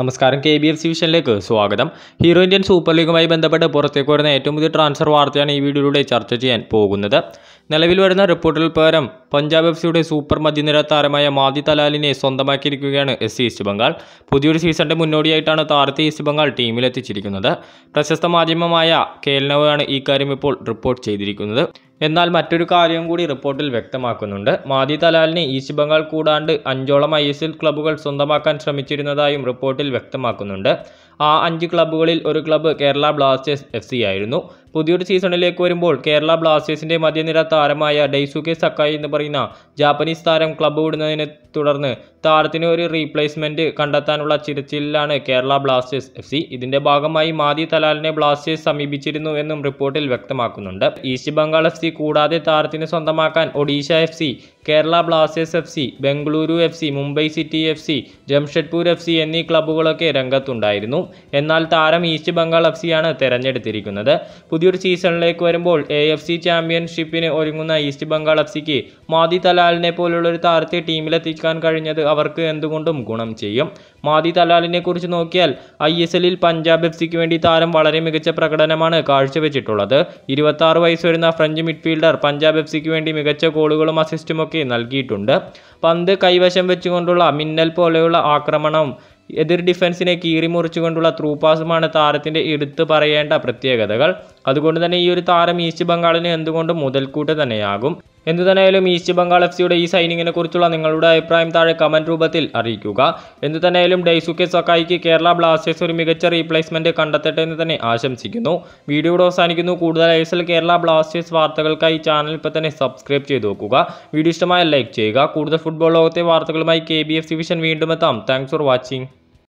നമസ്കാരം K B F C വിഷനിലേക്ക് സ്വാഗതം ഹീറോ ഇന്ത്യൻ സൂപ്പർ ലീഗുമായി ബന്ധപ്പെട്ട് പുറത്തേക്ക് വരുന്ന ഏറ്റവും പുതിയ ട്രാൻസ്ഫർ വാർത്തയാണ് ഈ വീഡിയോയിലൂടെ ചർച്ച ചെയ്യാൻ പോകുന്നത് നിലവിൽ വരുന്ന റിപ്പോർട്ടിൽ പകരം പഞ്ചാബ് എഫ് സിയുടെ സൂപ്പർ മധ്യനിര താരമായ മാദി തലാലിനെ സ്വന്തമാക്കിയിരിക്കുകയാണ് എസ് സി ഈസ്റ്റ് ബംഗാൾ പുതിയൊരു സീസണിൻ്റെ മുന്നോടിയായിട്ടാണ് താരത്തെ ഈസ്റ്റ് ബംഗാൾ ടീമിലെത്തിച്ചിരിക്കുന്നത് പ്രശസ്ത മാധ്യമമായ കേൽനവാണ് ഈ കാര്യം ഇപ്പോൾ റിപ്പോർട്ട് ചെയ്തിരിക്കുന്നത് എന്നാൽ മറ്റൊരു കാര്യം കൂടി റിപ്പോർട്ടിൽ വ്യക്തമാക്കുന്നുണ്ട് മാദി തലാലിനെ ഈസ്റ്റ് ബംഗാൾ കൂടാണ്ട് അഞ്ചോളം ഐ ക്ലബ്ബുകൾ സ്വന്തമാക്കാൻ ശ്രമിച്ചിരുന്നതായും റിപ്പോർട്ടിൽ വ്യക്തമാക്കുന്നുണ്ട് ആ അഞ്ച് ക്ലബ്ബുകളിൽ ഒരു club Kerala Blasters F C ആയിരുന്നു പുതിയൊരു സീസണിലേക്ക് വരുമ്പോൾ കേരള ബ്ലാസ്റ്റേഴ്സിൻ്റെ മധ്യനിര താരമായ ഡെയ്സുകെ സക്കായി എന്ന് പറയുന്ന ജാപ്പനീസ് താരം ക്ലബ്ബ് വിടുന്നതിനെ തുടർന്ന് താരത്തിന് ഒരു റീപ്ലേസ്മെൻറ്റ് കണ്ടെത്താനുള്ള ചിരച്ചിലാണ് കേരള ബ്ലാസ്റ്റേഴ്സ് എഫ് സി ഇതിൻ്റെ ഭാഗമായി മാതി തലാലിനെ ബ്ലാസ്റ്റേഴ്സ് സമീപിച്ചിരുന്നു എന്നും റിപ്പോർട്ടിൽ വ്യക്തമാക്കുന്നുണ്ട് ഈസ്റ്റ് ബംഗാൾ എഫ് സി കൂടാതെ താരത്തിന് സ്വന്തമാക്കാൻ Odisha F C Kerala Blasters F C Bengaluru F C Mumbai City F C Jamshedpur F C എന്നീ ക്ലബ്ബുകളൊക്കെ രംഗത്തുണ്ടായിരുന്നു എന്നാൽ താരം ഈസ്റ്റ് ബംഗാൾ എഫ് സിയാണ് തെരഞ്ഞെടുത്തിരിക്കുന്നത് പുതിയൊരു സീസണിലേക്ക് വരുമ്പോൾ എ എഫ് സി ചാമ്പ്യൻഷിപ്പിന് ഒരുങ്ങുന്ന ഈസ്റ്റ് ബംഗാൾ എഫ് സിക്ക് മാദി തലാലിനെ പോലുള്ളൊരു താരത്തെ ടീമിലെത്തിക്കാൻ കഴിഞ്ഞത് അവർക്ക് എന്തുകൊണ്ടും ഗുണം ചെയ്യും മാദി തലാലിനെ കുറിച്ച് നോക്കിയാൽ ഐ എസ് എല്ലിൽ പഞ്ചാബ് എഫ് സിക്ക് വേണ്ടി താരം വളരെ മികച്ച പ്രകടനമാണ് കാഴ്ചവെച്ചിട്ടുള്ളത് ആറ് വയസ്സ് വരുന്ന ഫ്രഞ്ച് മിഡ്ഫീൽഡർ പഞ്ചാബ് എഫ് സിക്ക് വേണ്ടി മികച്ച ഗോളുകളും അസിസ്റ്റുമൊക്കെ ഒക്കെ നൽകിയിട്ടുണ്ട് പന്ത് കൈവശം വെച്ചുകൊണ്ടുള്ള മിന്നൽ പോലെയുള്ള ആക്രമണം എതിർ ഡിഫൻസിനെ കീറിമുറിച്ചുകൊണ്ടുള്ള ത്രൂ പാസുമാണ് താരത്തിൻ്റെ എടുത്തു പറയേണ്ട പ്രത്യേകതകൾ അതുകൊണ്ട് തന്നെ ഈ ഒരു താരം ഈസ്റ്റ് ബംഗാളിന് എന്തുകൊണ്ടും മുതൽക്കൂട്ട് തന്നെയാകും എന്തു തന്നെയായാലും ഈസ്റ്റ് ബംഗാൾ എഫ് സിയുടെ ഈ സൈനിങ്ങിനെ കുറിച്ചുള്ള നിങ്ങളുടെ അഭിപ്രായം താഴെ കമന്റ് രൂപത്തിൽ അറിയിക്കുക എന്തു തന്നെയായാലും ഡൈസുക്കെ സക്കായിക്ക് കേരള ബ്ലാസ്റ്റേഴ്സ് ഒരു മികച്ച റീപ്ലേസ്മെന്റ് കണ്ടെത്തട്ടെ എന്ന് തന്നെ ആശംസിക്കുന്നു വീഡിയോ അവസാനിക്കുന്നു കൂടുതൽ ഐ കേരള ബ്ലാസ്റ്റേഴ്സ് വാർത്തകൾക്കായി ചാനൽ ഇപ്പോൾ തന്നെ സബ്സ്ക്രൈബ് ചെയ്ത് നോക്കുക വീഡിയോ ഇഷ്ടമായ ലൈക്ക് ചെയ്യുക കൂടുതൽ ഫുട്ബോൾ ലോകത്തെ വാർത്തകളുമായി കെ ബി എഫ് ഡിവിഷൻ വീണ്ടും എത്താം താങ്ക്സ് ഫോർ വാച്ചിങ്